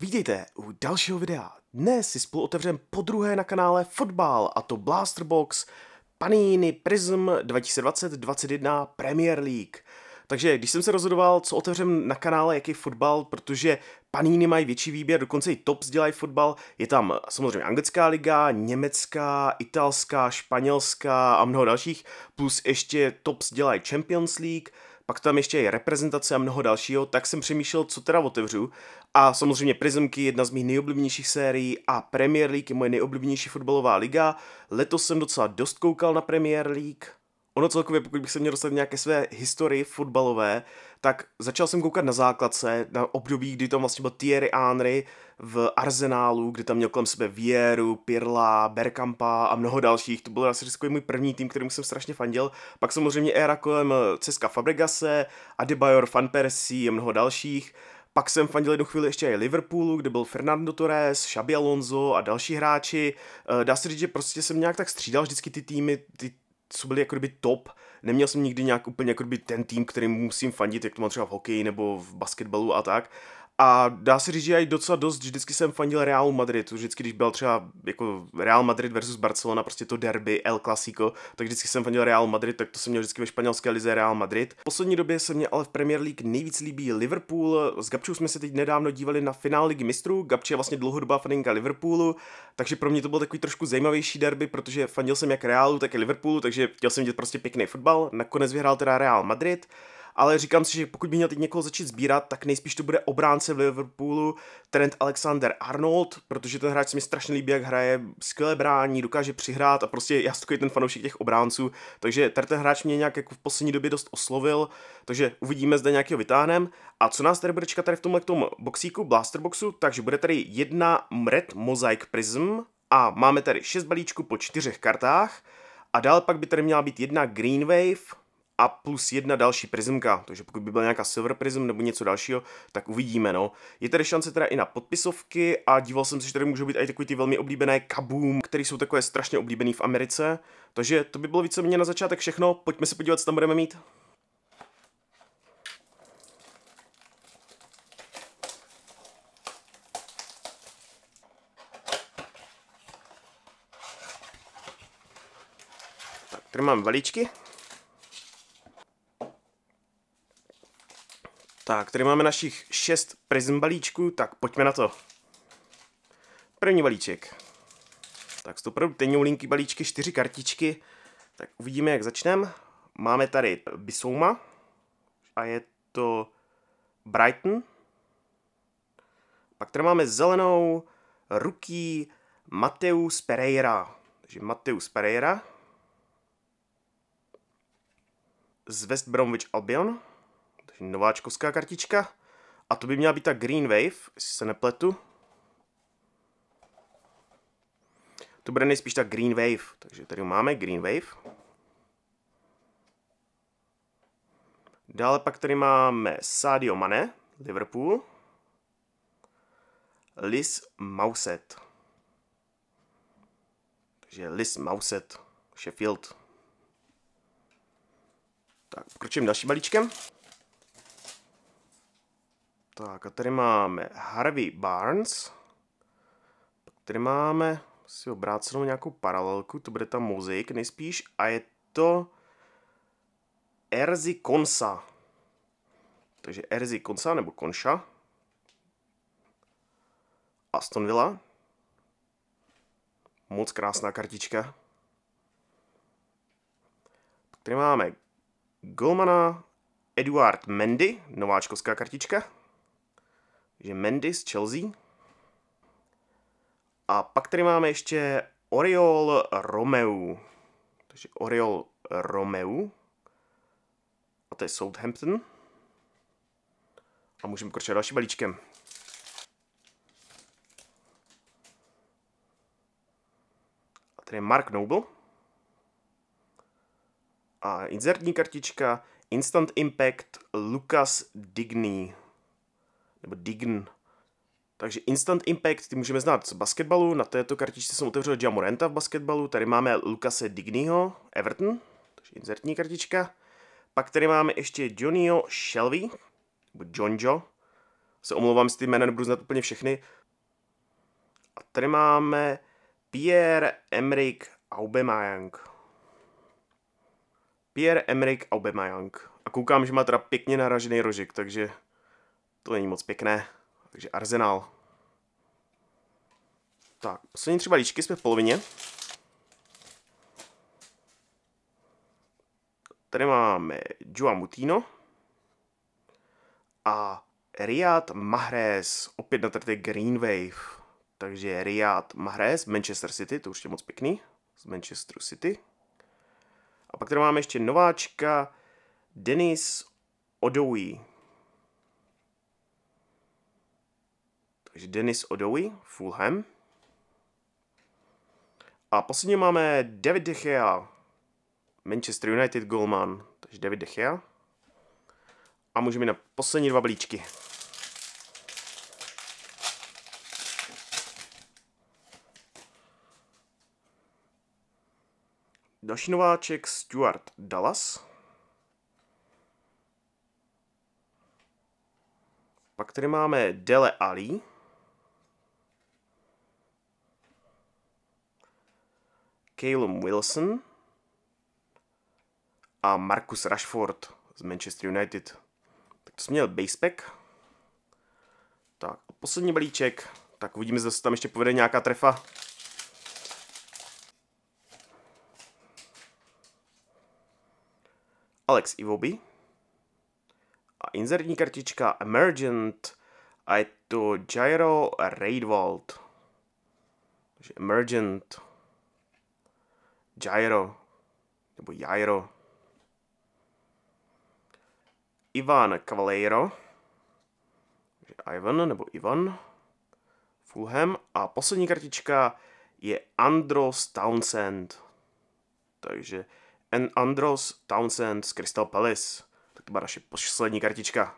Vítejte u dalšího videa. Dnes si spolu otevřem druhé na kanále Fotbal, a to Blasterbox Panini Prism 2020 2021 Premier League. Takže když jsem se rozhodoval, co otevřem na kanále, jaký fotbal, protože Panini mají větší výběr, dokonce i Tops dělají fotbal, je tam samozřejmě anglická liga, německá, italská, španělská a mnoho dalších, plus ještě Tops dělají Champions League, pak tam ještě je reprezentace a mnoho dalšího, tak jsem přemýšlel, co teda otevřu. A samozřejmě Prismky, jedna z mých nejoblíbenějších sérií a Premier League je moje nejoblíbenější fotbalová liga. Letos jsem docela dost koukal na Premier League. Ono celkově, pokud bych se měl dostat nějaké své historii fotbalové, tak začal jsem koukat na základce, na období, kdy tam vlastně byl Thierry Henry v Arsenálu, kdy tam měl kolem sebe Vieru, Pirla, Berkampa a mnoho dalších. To byl asi takový můj první tým, kterým jsem strašně fandil. Pak samozřejmě éra kolem eh, Ceska Fabregase, Adebayor, Van Persie a mnoho dalších. Pak jsem fandil jednu chvíli ještě i Liverpoolu, kde byl Fernando Torres, Xabi Alonso a další hráči. Eh, dá se říct, že prostě jsem nějak tak střídal vždycky ty týmy, ty co byly jakoby top. Neměl jsem nikdy nějak úplně jakoby ten tým, kterým musím fandit, jak to mám třeba v hokeji nebo v basketbalu a tak, a dá se říct, že já i docela dost, vždycky jsem fandil Real Madrid, vždycky když byl třeba jako Real Madrid versus Barcelona, prostě to derby, El Clasico, tak vždycky jsem fandil Real Madrid, tak to jsem měl vždycky ve španělské lize Real Madrid. V poslední době se mě ale v Premier League nejvíc líbí Liverpool, s Gabčou jsme se teď nedávno dívali na finál ligy mistrů, Gabče je vlastně dlouhodobá faninka Liverpoolu, takže pro mě to byl takový trošku zajímavější derby, protože fandil jsem jak Realu, tak i Liverpoolu, takže chtěl jsem vidět prostě pěkný fotbal, nakonec vyhrál teda Real Madrid ale říkám si, že pokud by měl teď někoho začít sbírat, tak nejspíš to bude obránce v Liverpoolu Trent Alexander-Arnold, protože ten hráč se mi strašně líbí, jak hraje, skvěle brání, dokáže přihrát a prostě já jsem takový ten fanoušek těch obránců, takže tady ten hráč mě nějak jako v poslední době dost oslovil, takže uvidíme, zde nějakého vytáhnem. A co nás tady bude čekat tady v tomhle tom boxíku, Blaster Boxu? takže bude tady jedna Red Mosaic Prism, a máme tady 6 balíčků po čtyřech kartách a dál pak by tady měla být jedna Green Wave, a plus jedna další prismka, takže pokud by byla nějaká silver prism nebo něco dalšího, tak uvidíme, no. Je tady šance teda i na podpisovky a díval jsem se, že tady můžou být i takový ty velmi oblíbené kaboom, které jsou takové strašně oblíbené v Americe, takže to by bylo víceméně na začátek všechno, pojďme se podívat, co tam budeme mít. Tak, tady mám valičky, Tak, tady máme našich šest prism balíčků, tak pojďme na to. První balíček. Tak jsou opravdu linky balíčky, čtyři kartičky. Tak uvidíme, jak začneme. Máme tady Bisouma a je to Brighton. Pak tady máme zelenou ruky Mateus Pereira. Takže Mateus Pereira z West Bromwich Albion nováčkovská kartička. A to by měla být ta Green Wave, jestli se nepletu. To bude nejspíš ta Green Wave, takže tady máme Green Wave. Dále pak tady máme Sadio Mane, Liverpool. Liz Mauset. Takže Liz Mauset, Sheffield. Tak, pokročím dalším balíčkem. Tak a tady máme Harvey Barnes. Tady máme si obrácenou nějakou paralelku, to bude ta muzik nejspíš a je to Erzi Konsa. Takže Erzi Konsa nebo Konša. Aston Villa. Moc krásná kartička. Tady máme Golmana Eduard Mendy, nováčkovská kartička že Mendy z Chelsea. A pak tady máme ještě Oriol Romeu. Takže Oriol Romeu. A to je Southampton. A můžeme pokračovat dalším balíčkem. A tady je Mark Noble. A inzertní kartička Instant Impact Lucas Digny nebo Dign. Takže Instant Impact, ty můžeme znát z basketbalu, na této kartičce jsem otevřel Jamorenta v basketbalu, tady máme Lukase Dignyho, Everton, takže insertní kartička. Pak tady máme ještě Johnnyho Shelby, nebo Jonjo, se omlouvám, si ty jména nebudu znát úplně všechny. A tady máme Pierre Emerick Aubameyang. Pierre Emerick Aubameyang. A koukám, že má teda pěkně naražený rožik, takže to není moc pěkné. Takže Arsenal. Tak, poslední tři balíčky jsme v polovině. Tady máme Joa Mutino a Riyad Mahrez, opět na tady Green Wave. Takže Riyad Mahrez, Manchester City, to už je moc pěkný, z Manchesteru City. A pak tady máme ještě nováčka Denis Odoui. Takže Dennis Odoi, Fulham. A posledně máme David De Gea, Manchester United Goldman, takže David De Gea. A můžeme na poslední dva blíčky. Další nováček Stuart Dallas. Pak tady máme Dele Ali. Calum Wilson a Marcus Rashford z Manchester United. Tak to jsem měl pack. Tak, poslední balíček. Tak uvidíme, zda se tam ještě povede nějaká trefa. Alex Iwobi. A inzertní kartička Emergent a je to Gyro Raidwald. Takže Emergent Jairo, Nebo Jairo. Ivan Cavaleiro. Ivan nebo Ivan. Fulham. A poslední kartička je Andros Townsend. Takže N. Andros Townsend z Crystal Palace. Tak to byla naše poslední kartička.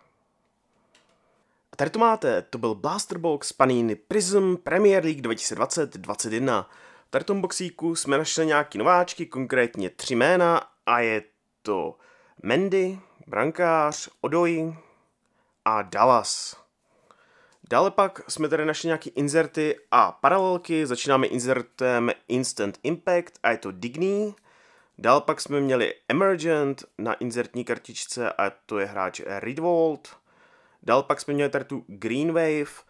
A tady to máte, to byl Blaster Box Panini Prism Premier League 2020-21. Tady tom boxíku jsme našli nějaký nováčky, konkrétně tři jména a je to Mendy, Brankář, Odoji a Dallas. Dále pak jsme tady našli nějaké inzerty a paralelky. Začínáme inzertem Instant Impact a je to Digny. Dále pak jsme měli Emergent na inzertní kartičce a to je hráč Redwald. Dále pak jsme měli tady tu Green Wave,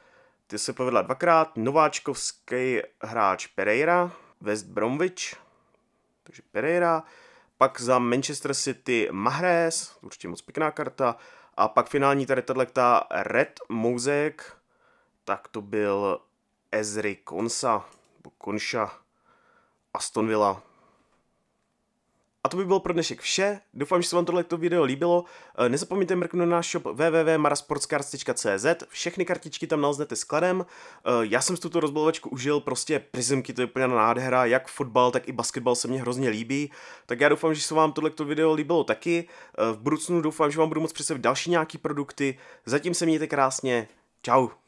ty se povedla dvakrát. Nováčkovský hráč Pereira, West Bromwich, takže Pereira. Pak za Manchester City Mahrez, určitě moc pěkná karta. A pak finální tady tato Red Mouzek, tak to byl Ezri Konsa, Konša, Aston Villa, a to by bylo pro dnešek vše. Doufám, že se vám tohleto video líbilo. Eh, nezapomeňte mrknout na náš shop www.marasportscards.cz. Všechny kartičky tam naleznete skladem. Eh, já jsem si tuto rozbalovačku užil, prostě prizmky, to je úplně nádhera, jak fotbal, tak i basketbal se mně hrozně líbí. Tak já doufám, že se vám tohleto video líbilo taky. Eh, v budoucnu doufám, že vám budu moc přesvědčit další nějaký produkty. Zatím se mějte krásně. Ciao.